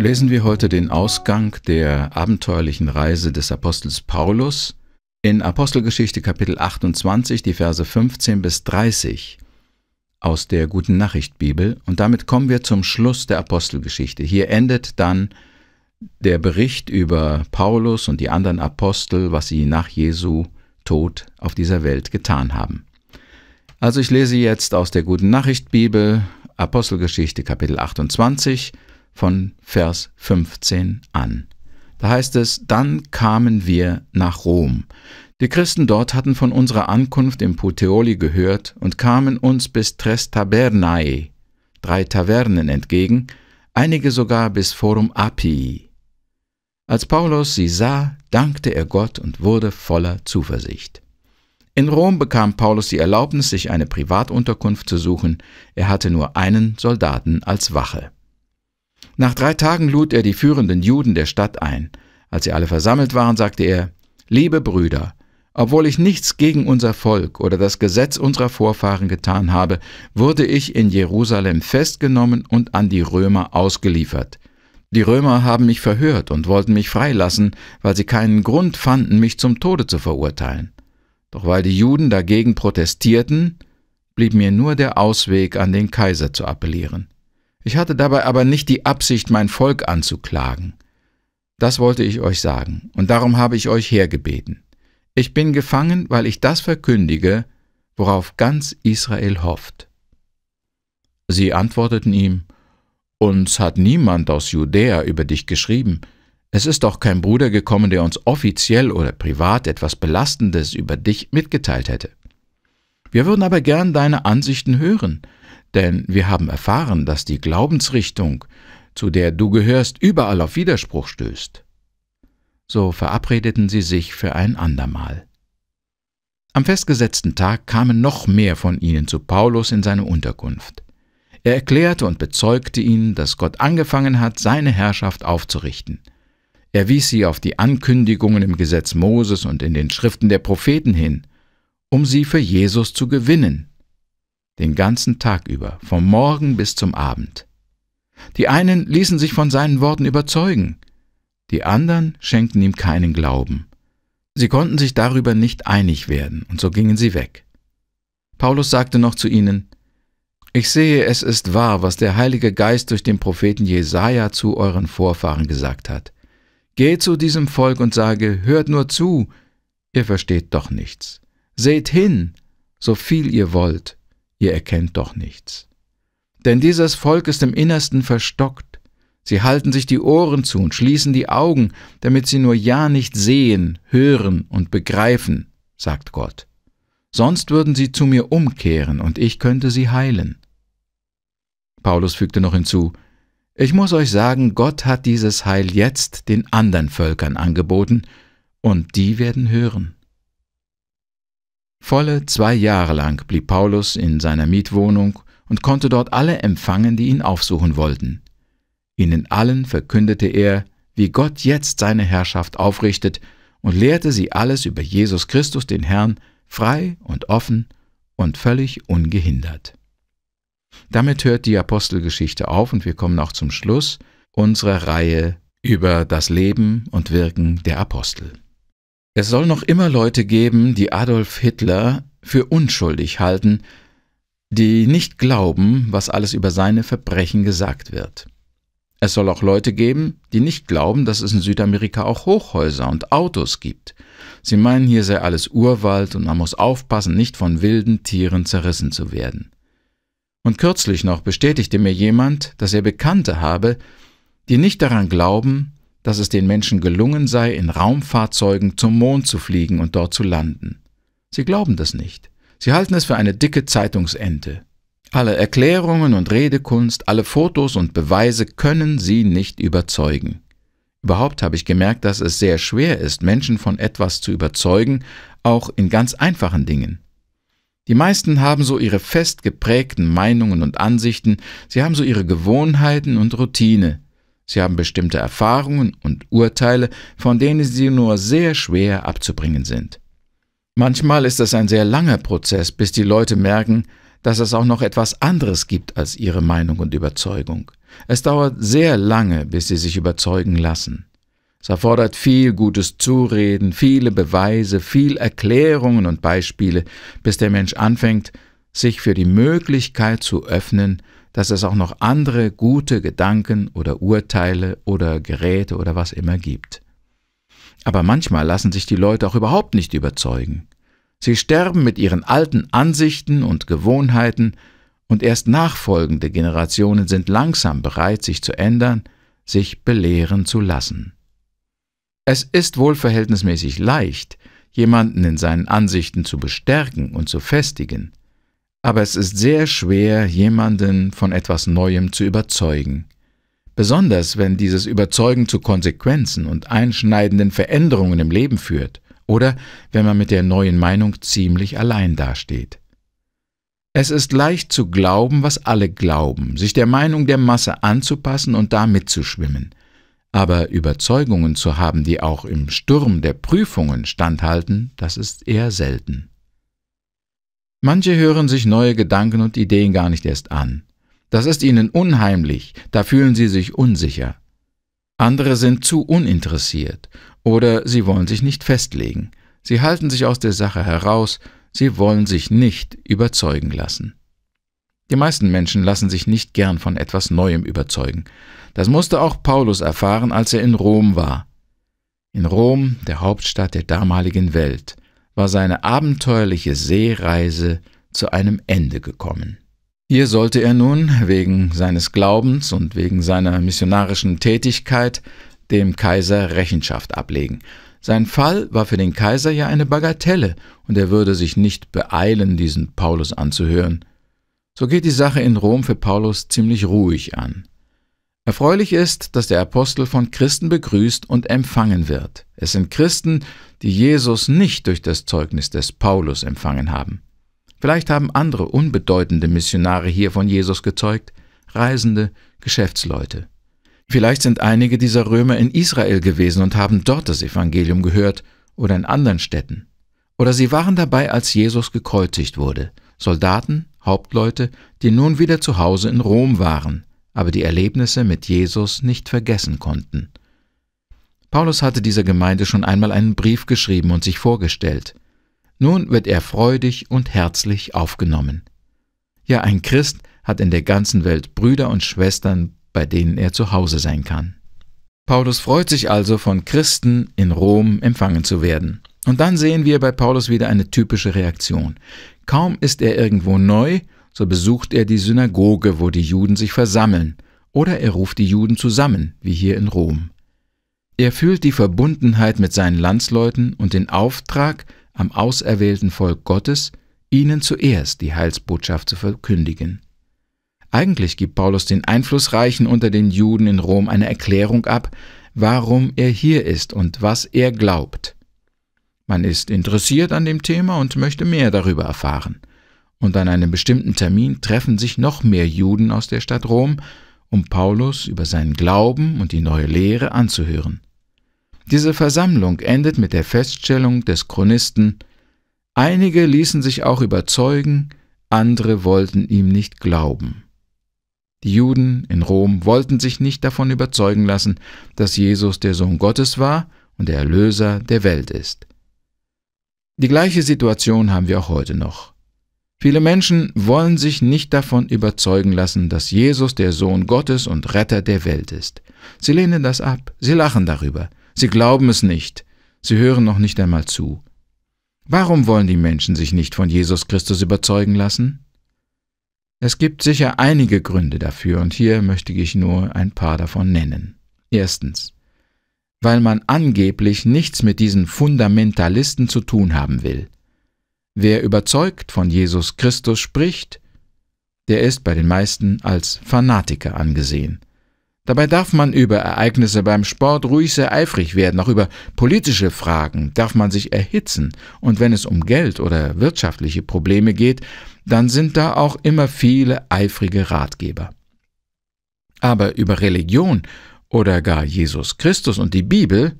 lesen wir heute den Ausgang der abenteuerlichen Reise des Apostels Paulus in Apostelgeschichte Kapitel 28, die Verse 15 bis 30 aus der Guten Nachricht Bibel und damit kommen wir zum Schluss der Apostelgeschichte. Hier endet dann der Bericht über Paulus und die anderen Apostel, was sie nach Jesu Tod auf dieser Welt getan haben. Also ich lese jetzt aus der Guten Nachricht Bibel Apostelgeschichte Kapitel 28 von Vers 15 an. Da heißt es, dann kamen wir nach Rom. Die Christen dort hatten von unserer Ankunft im Puteoli gehört und kamen uns bis Tres Tabernae, drei Tavernen entgegen, einige sogar bis Forum Appii. Als Paulus sie sah, dankte er Gott und wurde voller Zuversicht. In Rom bekam Paulus die Erlaubnis, sich eine Privatunterkunft zu suchen, er hatte nur einen Soldaten als Wache. Nach drei Tagen lud er die führenden Juden der Stadt ein. Als sie alle versammelt waren, sagte er, Liebe Brüder, obwohl ich nichts gegen unser Volk oder das Gesetz unserer Vorfahren getan habe, wurde ich in Jerusalem festgenommen und an die Römer ausgeliefert. Die Römer haben mich verhört und wollten mich freilassen, weil sie keinen Grund fanden, mich zum Tode zu verurteilen. Doch weil die Juden dagegen protestierten, blieb mir nur der Ausweg, an den Kaiser zu appellieren. Ich hatte dabei aber nicht die Absicht, mein Volk anzuklagen. Das wollte ich euch sagen, und darum habe ich euch hergebeten. Ich bin gefangen, weil ich das verkündige, worauf ganz Israel hofft. Sie antworteten ihm, Uns hat niemand aus Judäa über dich geschrieben, es ist doch kein Bruder gekommen, der uns offiziell oder privat etwas Belastendes über dich mitgeteilt hätte. Wir würden aber gern deine Ansichten hören, denn wir haben erfahren, dass die Glaubensrichtung, zu der du gehörst, überall auf Widerspruch stößt. So verabredeten sie sich für ein andermal. Am festgesetzten Tag kamen noch mehr von ihnen zu Paulus in seine Unterkunft. Er erklärte und bezeugte ihnen, dass Gott angefangen hat, seine Herrschaft aufzurichten. Er wies sie auf die Ankündigungen im Gesetz Moses und in den Schriften der Propheten hin, um sie für Jesus zu gewinnen den ganzen Tag über, vom Morgen bis zum Abend. Die einen ließen sich von seinen Worten überzeugen, die anderen schenkten ihm keinen Glauben. Sie konnten sich darüber nicht einig werden, und so gingen sie weg. Paulus sagte noch zu ihnen, Ich sehe, es ist wahr, was der Heilige Geist durch den Propheten Jesaja zu euren Vorfahren gesagt hat. Geht zu diesem Volk und sage, hört nur zu, ihr versteht doch nichts. Seht hin, so viel ihr wollt, ihr erkennt doch nichts. Denn dieses Volk ist im Innersten verstockt. Sie halten sich die Ohren zu und schließen die Augen, damit sie nur ja nicht sehen, hören und begreifen, sagt Gott. Sonst würden sie zu mir umkehren und ich könnte sie heilen. Paulus fügte noch hinzu, ich muss euch sagen, Gott hat dieses Heil jetzt den anderen Völkern angeboten, und die werden hören. Volle zwei Jahre lang blieb Paulus in seiner Mietwohnung und konnte dort alle empfangen, die ihn aufsuchen wollten. Ihnen allen verkündete er, wie Gott jetzt seine Herrschaft aufrichtet und lehrte sie alles über Jesus Christus, den Herrn, frei und offen und völlig ungehindert. Damit hört die Apostelgeschichte auf und wir kommen auch zum Schluss unserer Reihe über das Leben und Wirken der Apostel. Es soll noch immer Leute geben, die Adolf Hitler für unschuldig halten, die nicht glauben, was alles über seine Verbrechen gesagt wird. Es soll auch Leute geben, die nicht glauben, dass es in Südamerika auch Hochhäuser und Autos gibt. Sie meinen, hier sei alles Urwald und man muss aufpassen, nicht von wilden Tieren zerrissen zu werden. Und kürzlich noch bestätigte mir jemand, dass er Bekannte habe, die nicht daran glauben, dass es den Menschen gelungen sei, in Raumfahrzeugen zum Mond zu fliegen und dort zu landen. Sie glauben das nicht. Sie halten es für eine dicke Zeitungsente. Alle Erklärungen und Redekunst, alle Fotos und Beweise können sie nicht überzeugen. Überhaupt habe ich gemerkt, dass es sehr schwer ist, Menschen von etwas zu überzeugen, auch in ganz einfachen Dingen. Die meisten haben so ihre fest geprägten Meinungen und Ansichten, sie haben so ihre Gewohnheiten und Routine. Sie haben bestimmte Erfahrungen und Urteile, von denen sie nur sehr schwer abzubringen sind. Manchmal ist es ein sehr langer Prozess, bis die Leute merken, dass es auch noch etwas anderes gibt als ihre Meinung und Überzeugung. Es dauert sehr lange, bis sie sich überzeugen lassen. Es erfordert viel gutes Zureden, viele Beweise, viel Erklärungen und Beispiele, bis der Mensch anfängt, sich für die Möglichkeit zu öffnen, dass es auch noch andere gute Gedanken oder Urteile oder Geräte oder was immer gibt. Aber manchmal lassen sich die Leute auch überhaupt nicht überzeugen. Sie sterben mit ihren alten Ansichten und Gewohnheiten, und erst nachfolgende Generationen sind langsam bereit, sich zu ändern, sich belehren zu lassen. Es ist wohl verhältnismäßig leicht, jemanden in seinen Ansichten zu bestärken und zu festigen, aber es ist sehr schwer, jemanden von etwas Neuem zu überzeugen. Besonders wenn dieses Überzeugen zu Konsequenzen und einschneidenden Veränderungen im Leben führt oder wenn man mit der neuen Meinung ziemlich allein dasteht. Es ist leicht zu glauben, was alle glauben, sich der Meinung der Masse anzupassen und da mitzuschwimmen. Aber Überzeugungen zu haben, die auch im Sturm der Prüfungen standhalten, das ist eher selten. Manche hören sich neue Gedanken und Ideen gar nicht erst an. Das ist ihnen unheimlich, da fühlen sie sich unsicher. Andere sind zu uninteressiert oder sie wollen sich nicht festlegen. Sie halten sich aus der Sache heraus, sie wollen sich nicht überzeugen lassen. Die meisten Menschen lassen sich nicht gern von etwas Neuem überzeugen. Das musste auch Paulus erfahren, als er in Rom war. In Rom, der Hauptstadt der damaligen Welt, war seine abenteuerliche Seereise zu einem Ende gekommen. Hier sollte er nun wegen seines Glaubens und wegen seiner missionarischen Tätigkeit dem Kaiser Rechenschaft ablegen. Sein Fall war für den Kaiser ja eine Bagatelle, und er würde sich nicht beeilen, diesen Paulus anzuhören. So geht die Sache in Rom für Paulus ziemlich ruhig an. Erfreulich ist, dass der Apostel von Christen begrüßt und empfangen wird. Es sind Christen, die Jesus nicht durch das Zeugnis des Paulus empfangen haben. Vielleicht haben andere unbedeutende Missionare hier von Jesus gezeugt, Reisende, Geschäftsleute. Vielleicht sind einige dieser Römer in Israel gewesen und haben dort das Evangelium gehört oder in anderen Städten. Oder sie waren dabei, als Jesus gekreuzigt wurde, Soldaten, Hauptleute, die nun wieder zu Hause in Rom waren aber die Erlebnisse mit Jesus nicht vergessen konnten. Paulus hatte dieser Gemeinde schon einmal einen Brief geschrieben und sich vorgestellt. Nun wird er freudig und herzlich aufgenommen. Ja, ein Christ hat in der ganzen Welt Brüder und Schwestern, bei denen er zu Hause sein kann. Paulus freut sich also, von Christen in Rom empfangen zu werden. Und dann sehen wir bei Paulus wieder eine typische Reaktion. Kaum ist er irgendwo neu, so besucht er die Synagoge, wo die Juden sich versammeln, oder er ruft die Juden zusammen, wie hier in Rom. Er fühlt die Verbundenheit mit seinen Landsleuten und den Auftrag am auserwählten Volk Gottes, ihnen zuerst die Heilsbotschaft zu verkündigen. Eigentlich gibt Paulus den Einflussreichen unter den Juden in Rom eine Erklärung ab, warum er hier ist und was er glaubt. Man ist interessiert an dem Thema und möchte mehr darüber erfahren und an einem bestimmten Termin treffen sich noch mehr Juden aus der Stadt Rom, um Paulus über seinen Glauben und die neue Lehre anzuhören. Diese Versammlung endet mit der Feststellung des Chronisten, einige ließen sich auch überzeugen, andere wollten ihm nicht glauben. Die Juden in Rom wollten sich nicht davon überzeugen lassen, dass Jesus der Sohn Gottes war und der Erlöser der Welt ist. Die gleiche Situation haben wir auch heute noch. Viele Menschen wollen sich nicht davon überzeugen lassen, dass Jesus der Sohn Gottes und Retter der Welt ist. Sie lehnen das ab, sie lachen darüber, sie glauben es nicht, sie hören noch nicht einmal zu. Warum wollen die Menschen sich nicht von Jesus Christus überzeugen lassen? Es gibt sicher einige Gründe dafür und hier möchte ich nur ein paar davon nennen. Erstens, weil man angeblich nichts mit diesen Fundamentalisten zu tun haben will. Wer überzeugt von Jesus Christus spricht, der ist bei den meisten als Fanatiker angesehen. Dabei darf man über Ereignisse beim Sport ruhig sehr eifrig werden, auch über politische Fragen darf man sich erhitzen, und wenn es um Geld oder wirtschaftliche Probleme geht, dann sind da auch immer viele eifrige Ratgeber. Aber über Religion oder gar Jesus Christus und die Bibel,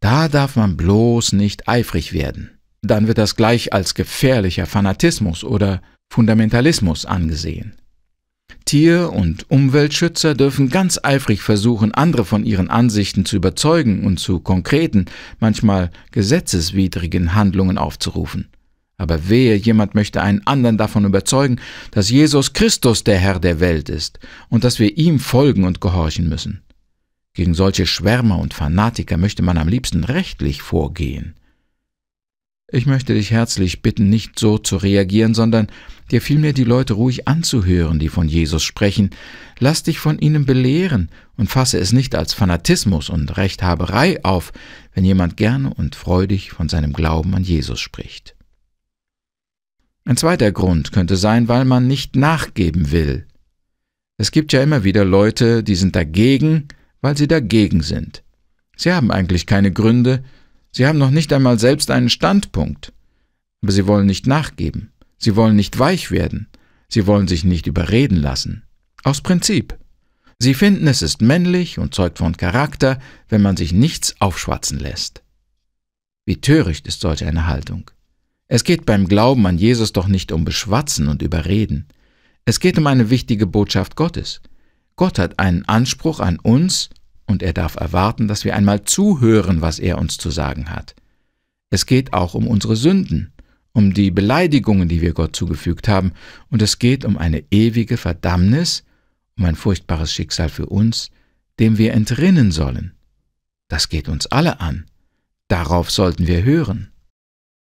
da darf man bloß nicht eifrig werden dann wird das gleich als gefährlicher Fanatismus oder Fundamentalismus angesehen. Tier- und Umweltschützer dürfen ganz eifrig versuchen, andere von ihren Ansichten zu überzeugen und zu konkreten, manchmal gesetzeswidrigen Handlungen aufzurufen. Aber wehe, jemand möchte einen anderen davon überzeugen, dass Jesus Christus der Herr der Welt ist und dass wir ihm folgen und gehorchen müssen. Gegen solche Schwärmer und Fanatiker möchte man am liebsten rechtlich vorgehen. Ich möchte dich herzlich bitten, nicht so zu reagieren, sondern dir vielmehr die Leute ruhig anzuhören, die von Jesus sprechen. Lass dich von ihnen belehren und fasse es nicht als Fanatismus und Rechthaberei auf, wenn jemand gerne und freudig von seinem Glauben an Jesus spricht. Ein zweiter Grund könnte sein, weil man nicht nachgeben will. Es gibt ja immer wieder Leute, die sind dagegen, weil sie dagegen sind. Sie haben eigentlich keine Gründe, Sie haben noch nicht einmal selbst einen Standpunkt. Aber sie wollen nicht nachgeben. Sie wollen nicht weich werden. Sie wollen sich nicht überreden lassen. Aus Prinzip. Sie finden, es ist männlich und zeugt von Charakter, wenn man sich nichts aufschwatzen lässt. Wie töricht ist solch eine Haltung. Es geht beim Glauben an Jesus doch nicht um Beschwatzen und Überreden. Es geht um eine wichtige Botschaft Gottes. Gott hat einen Anspruch an uns und er darf erwarten, dass wir einmal zuhören, was er uns zu sagen hat. Es geht auch um unsere Sünden, um die Beleidigungen, die wir Gott zugefügt haben, und es geht um eine ewige Verdammnis, um ein furchtbares Schicksal für uns, dem wir entrinnen sollen. Das geht uns alle an. Darauf sollten wir hören.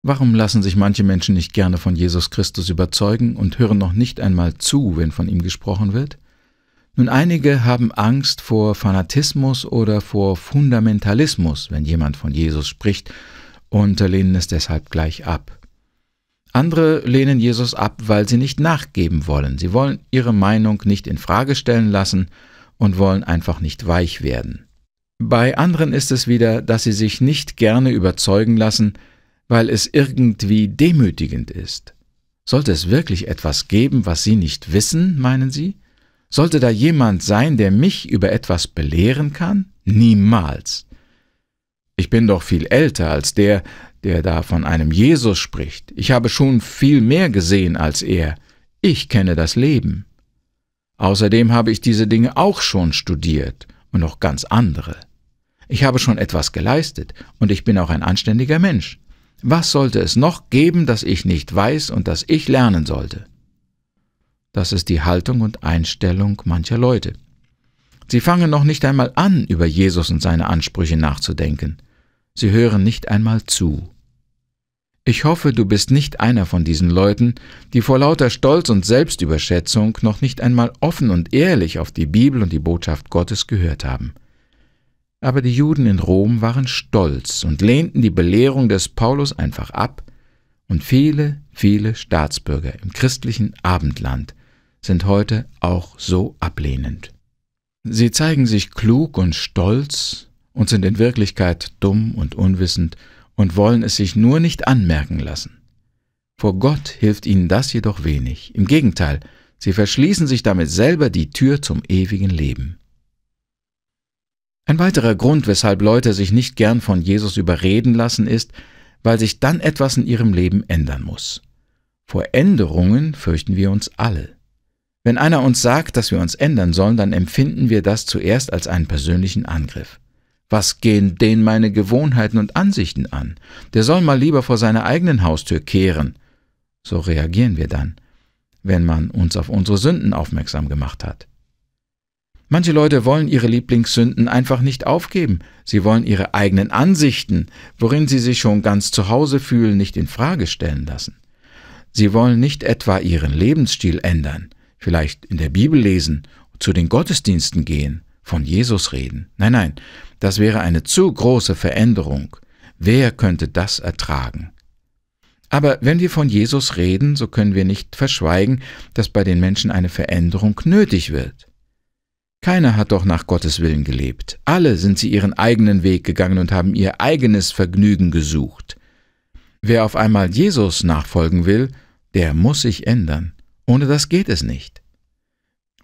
Warum lassen sich manche Menschen nicht gerne von Jesus Christus überzeugen und hören noch nicht einmal zu, wenn von ihm gesprochen wird? Nun, einige haben Angst vor Fanatismus oder vor Fundamentalismus, wenn jemand von Jesus spricht, und lehnen es deshalb gleich ab. Andere lehnen Jesus ab, weil sie nicht nachgeben wollen. Sie wollen ihre Meinung nicht in Frage stellen lassen und wollen einfach nicht weich werden. Bei anderen ist es wieder, dass sie sich nicht gerne überzeugen lassen, weil es irgendwie demütigend ist. Sollte es wirklich etwas geben, was sie nicht wissen, meinen sie? Sollte da jemand sein, der mich über etwas belehren kann? Niemals. Ich bin doch viel älter als der, der da von einem Jesus spricht. Ich habe schon viel mehr gesehen als er. Ich kenne das Leben. Außerdem habe ich diese Dinge auch schon studiert und noch ganz andere. Ich habe schon etwas geleistet und ich bin auch ein anständiger Mensch. Was sollte es noch geben, das ich nicht weiß und das ich lernen sollte? Das ist die Haltung und Einstellung mancher Leute. Sie fangen noch nicht einmal an, über Jesus und seine Ansprüche nachzudenken. Sie hören nicht einmal zu. Ich hoffe, du bist nicht einer von diesen Leuten, die vor lauter Stolz und Selbstüberschätzung noch nicht einmal offen und ehrlich auf die Bibel und die Botschaft Gottes gehört haben. Aber die Juden in Rom waren stolz und lehnten die Belehrung des Paulus einfach ab, und viele, viele Staatsbürger im christlichen Abendland sind heute auch so ablehnend. Sie zeigen sich klug und stolz und sind in Wirklichkeit dumm und unwissend und wollen es sich nur nicht anmerken lassen. Vor Gott hilft ihnen das jedoch wenig. Im Gegenteil, sie verschließen sich damit selber die Tür zum ewigen Leben. Ein weiterer Grund, weshalb Leute sich nicht gern von Jesus überreden lassen, ist, weil sich dann etwas in ihrem Leben ändern muss. Vor Änderungen fürchten wir uns alle. Wenn einer uns sagt, dass wir uns ändern sollen, dann empfinden wir das zuerst als einen persönlichen Angriff. Was gehen denen meine Gewohnheiten und Ansichten an? Der soll mal lieber vor seiner eigenen Haustür kehren. So reagieren wir dann, wenn man uns auf unsere Sünden aufmerksam gemacht hat. Manche Leute wollen ihre Lieblingssünden einfach nicht aufgeben. Sie wollen ihre eigenen Ansichten, worin sie sich schon ganz zu Hause fühlen, nicht in Frage stellen lassen. Sie wollen nicht etwa ihren Lebensstil ändern vielleicht in der Bibel lesen, zu den Gottesdiensten gehen, von Jesus reden. Nein, nein, das wäre eine zu große Veränderung. Wer könnte das ertragen? Aber wenn wir von Jesus reden, so können wir nicht verschweigen, dass bei den Menschen eine Veränderung nötig wird. Keiner hat doch nach Gottes Willen gelebt. Alle sind sie ihren eigenen Weg gegangen und haben ihr eigenes Vergnügen gesucht. Wer auf einmal Jesus nachfolgen will, der muss sich ändern. Ohne das geht es nicht.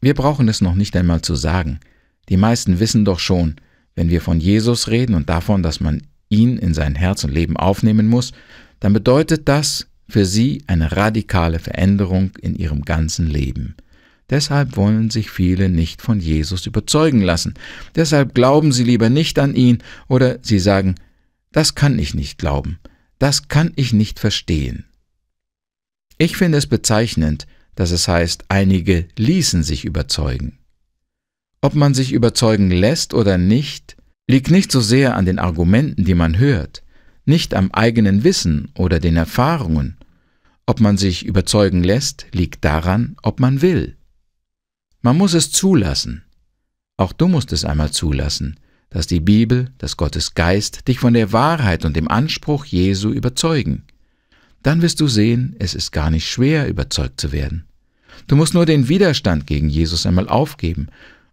Wir brauchen es noch nicht einmal zu sagen. Die meisten wissen doch schon, wenn wir von Jesus reden und davon, dass man ihn in sein Herz und Leben aufnehmen muss, dann bedeutet das für sie eine radikale Veränderung in ihrem ganzen Leben. Deshalb wollen sich viele nicht von Jesus überzeugen lassen. Deshalb glauben sie lieber nicht an ihn oder sie sagen, das kann ich nicht glauben, das kann ich nicht verstehen. Ich finde es bezeichnend, dass es heißt, einige ließen sich überzeugen. Ob man sich überzeugen lässt oder nicht, liegt nicht so sehr an den Argumenten, die man hört, nicht am eigenen Wissen oder den Erfahrungen. Ob man sich überzeugen lässt, liegt daran, ob man will. Man muss es zulassen. Auch du musst es einmal zulassen, dass die Bibel, dass Gottes Geist dich von der Wahrheit und dem Anspruch Jesu überzeugen. Dann wirst du sehen, es ist gar nicht schwer, überzeugt zu werden. Du musst nur den Widerstand gegen Jesus einmal aufgeben.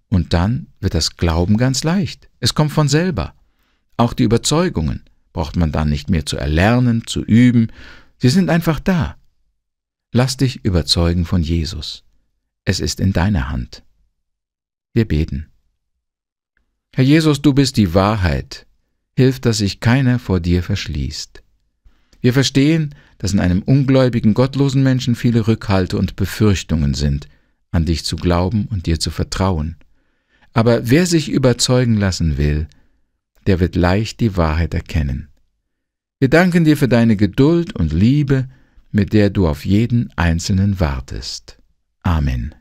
Und dann wird das Glauben ganz leicht. Es kommt von selber. Auch die Überzeugungen braucht man dann nicht mehr zu erlernen, zu üben. Sie sind einfach da. Lass dich überzeugen von Jesus. Es ist in deiner Hand. Wir beten. Herr Jesus, du bist die Wahrheit. Hilf, dass sich keiner vor dir verschließt. Wir verstehen, dass in einem ungläubigen, gottlosen Menschen viele Rückhalte und Befürchtungen sind, an dich zu glauben und dir zu vertrauen. Aber wer sich überzeugen lassen will, der wird leicht die Wahrheit erkennen. Wir danken dir für deine Geduld und Liebe, mit der du auf jeden Einzelnen wartest. Amen.